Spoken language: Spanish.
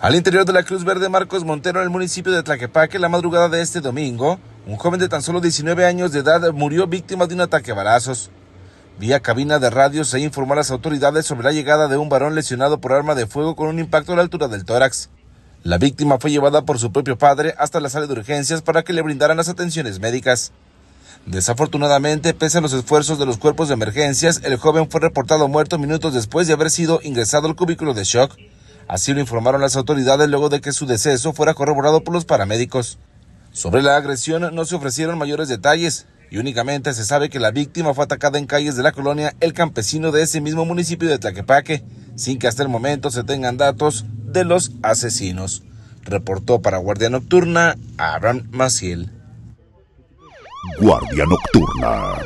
Al interior de la Cruz Verde Marcos Montero, en el municipio de Tlaquepaque, la madrugada de este domingo, un joven de tan solo 19 años de edad murió víctima de un ataque a balazos. Vía cabina de radio se informó a las autoridades sobre la llegada de un varón lesionado por arma de fuego con un impacto a la altura del tórax. La víctima fue llevada por su propio padre hasta la sala de urgencias para que le brindaran las atenciones médicas. Desafortunadamente, pese a los esfuerzos de los cuerpos de emergencias, el joven fue reportado muerto minutos después de haber sido ingresado al cubículo de shock. Así lo informaron las autoridades luego de que su deceso fuera corroborado por los paramédicos. Sobre la agresión no se ofrecieron mayores detalles y únicamente se sabe que la víctima fue atacada en calles de la colonia El Campesino de ese mismo municipio de Tlaquepaque, sin que hasta el momento se tengan datos de los asesinos. Reportó para Guardia Nocturna Abraham Maciel. Guardia Nocturna.